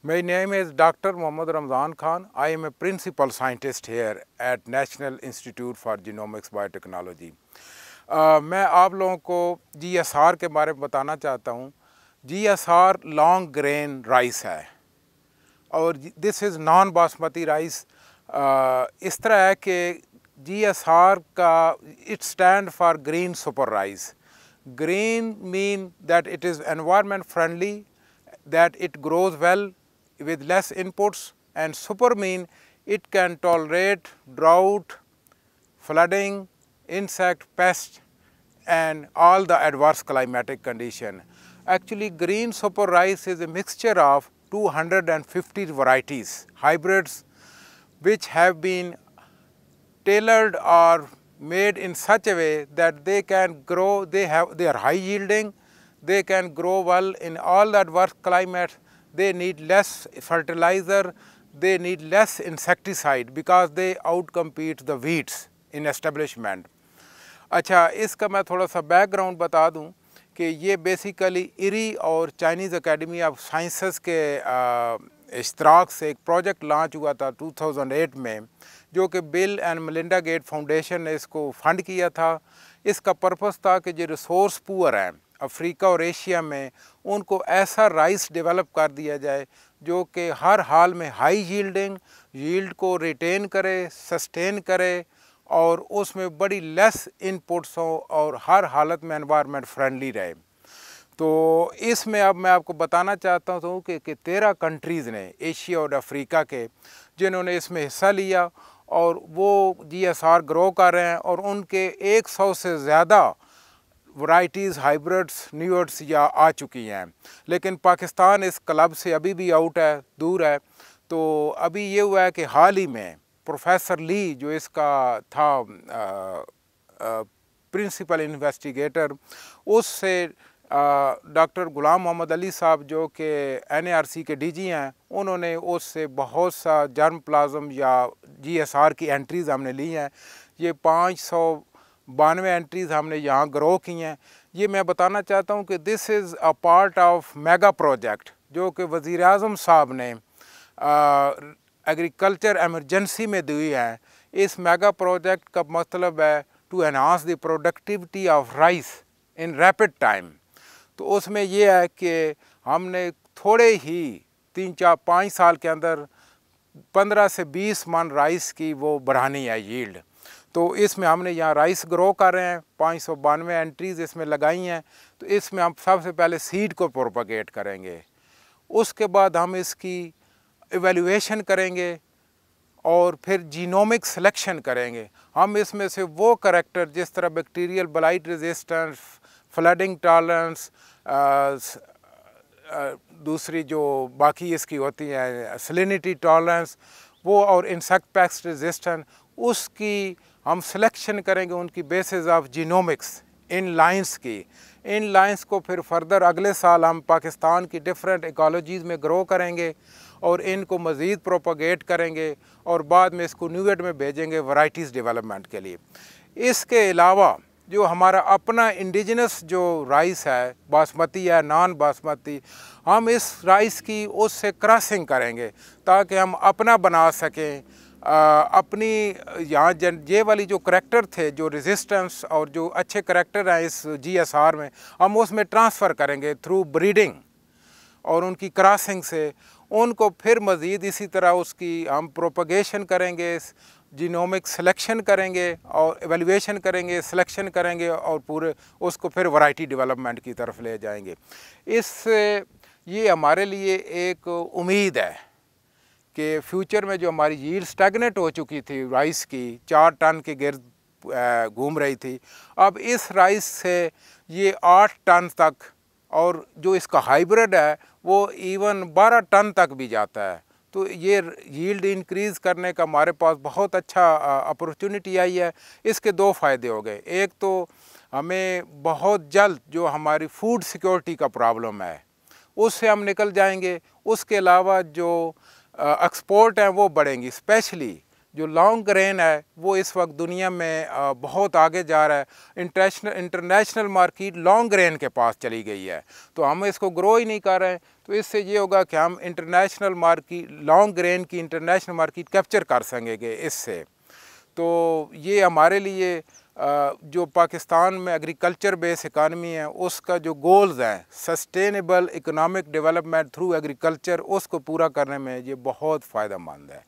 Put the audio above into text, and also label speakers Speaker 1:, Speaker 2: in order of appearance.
Speaker 1: My name is Dr. Mohammad Ramzan Khan. I am a principal scientist here at National Institute for Genomics Biotechnology. Uh, मैं आप लोगों को जी S are के बारे में बताना चाहता हूँ G S R long grain rice है और this is non basmati rice इस तरह है कि जी एस आर का it stand for green super rice green mean that it is environment friendly that it grows well with less inputs and super mean it can tolerate drought, flooding, insect, pest and all the adverse climatic condition. Actually green super rice is a mixture of 250 varieties, hybrids which have been tailored or made in such a way that they can grow, they have, they are high yielding, they can grow well in all the adverse climates they need less fertilizer, they need less insecticide because they outcompete the weeds in establishment. अच्छा इसका मैं थोड़ा सा background बता दूं कि ये basically इरी और चाइनीज़ एकेडमी ऑफ साइंसेस के इश्तराक से एक प्रोजेक्ट लॉन्च हुआ था 2008 में जो कि Bill and Melinda Gates foundation ने इसको फंड किया था इसका पर्पस था कि जो रिसोर्स पुअर हैं अफ्रीका और एशिया में उनको ऐसा राइस डेवलप कर दिया जाए जो कि हर हाल में हाई यील्डिंग यील्ड को रिटेन करे सस्टेन करे और उसमें बड़ी लेस इनपुट्स हो और हर हालत में इन्वामेंट फ्रेंडली रहे तो इसमें अब मैं आपको बताना चाहता हूँ कि, कि तेरह कंट्रीज़ ने एशिया और अफ्रीका के जिन्होंने इसमें हिस्सा लिया और वो जी एस आर ग्रो कर रहे हैं और उनके 100 से ज़्यादा वराइटीज़ हाइब्रिड्स न्यूअर्ड्स या आ चुकी हैं लेकिन पाकिस्तान इस क्लब से अभी भी आउट है दूर है तो अभी ये हुआ है कि हाल ही में प्रोफेसर ली जो इसका था प्रिंसिपल इन्वेस्टिगेटर उससे डॉक्टर गुलाम मोहम्मद अली साहब जो कि एनएआरसी के डीजी हैं उन्होंने उससे बहुत सा जर्म प्लाज्म या जीएसआर की एंट्रीज़ हमने ली हैं ये पाँच सौ बानवे एंट्रीज़ हमने यहाँ ग्रो की हैं ये मैं बताना चाहता हूँ कि this is a part of mega project जो कि वज़ी अजम साहब ने एग्रीकल्चर एमरजेंसी में दी है इस मेगा प्रोजेक्ट का मतलब है to enhance the productivity of rice in rapid time तो उसमें यह है कि हमने थोड़े ही तीन चार पाँच साल के अंदर पंद्रह से बीस मन राइस की वो बढ़ानी है यील्ड तो इसमें हमने यहाँ राइस ग्रो कर रहे हैं पाँच सौ बानवे एंट्रीज़ इसमें लगाई हैं तो इसमें हम सबसे पहले सीड को प्रोपागेट करेंगे उसके बाद हम इसकी एवेल्यूशन करेंगे और फिर जीनोमिक सिलेक्शन करेंगे हम इसमें से वो करेक्टर जिस तरह bacterial blight resistance flooding tolerance दूसरी जो बाकी इसकी होती हैं सलिनिटी टॉलरेंस वो और इंसेक्ट पैक्स रेजिस्टेंस उसकी हम सिलेक्शन करेंगे उनकी बेसिस ऑफ जीनोमिक्स इन लाइंस की इन लाइंस को फिर फर्दर अगले साल हम पाकिस्तान की डिफरेंट इकोलॉजीज़ में ग्रो करेंगे और इनको मज़ीद प्रोपोगेट करेंगे और बाद में इसको न्यूएड में भेजेंगे वैरायटीज़ डेवलपमेंट के लिए इसके अलावा जो हमारा अपना इंडिजनस जो राइस है बासमती या नॉन बासमती हम इस राइस की उससे क्रॉसिंग करेंगे ताकि हम अपना बना सकें अपनी यहाँ जन ये वाली जो करैक्टर थे जो रेजिस्टेंस और जो अच्छे करैक्टर हैं इस जीएसआर में हम उसमें ट्रांसफ़र करेंगे थ्रू ब्रीडिंग और उनकी क्रॉसिंग से उनको फिर मज़ीद इसी तरह उसकी हम प्रोपगेशन करेंगे जीनोमिक सिलेक्शन करेंगे और एवेलेशन करेंगे सिलेक्शन करेंगे और पूरे उसको फिर वैरायटी डेवलपमेंट की तरफ ले जाएंगे इससे ये हमारे लिए एक उम्मीद है कि फ्यूचर में जो हमारी झील स्टैगनेट हो चुकी थी राइस की चार टन के गिरद घूम रही थी अब इस राइस से ये आठ टन तक और जो इसका हाइब्रिड है वो इवन बारह टन तक भी जाता है तो ये यील्ड इंक्रीज़ करने का हमारे पास बहुत अच्छा अपॉर्चुनिटी आई है इसके दो फ़ायदे हो गए एक तो हमें बहुत जल्द जो हमारी फूड सिक्योरिटी का प्रॉब्लम है उससे हम निकल जाएंगे उसके अलावा जो एक्सपोर्ट हैं वो बढ़ेंगी स्पेशली जो लॉन्ग ग्रेन है वो इस वक्त दुनिया में बहुत आगे जा रहा है international international market long grain के पास चली गई है तो हम इसको ग्रो ही नहीं कर रहे हैं तो इससे ये होगा कि हम इंटरनेशनल मार्केट लॉन्ग ग्रेन की इंटरनेशनल मार्केट कैप्चर कर सकेंगे इससे तो ये हमारे लिए जो पाकिस्तान में एग्रीकल्चर बेस इकानमी है उसका जो गोल्स हैं sustainable economic development through agriculture उसको पूरा करने में ये बहुत फ़ायदा मंद है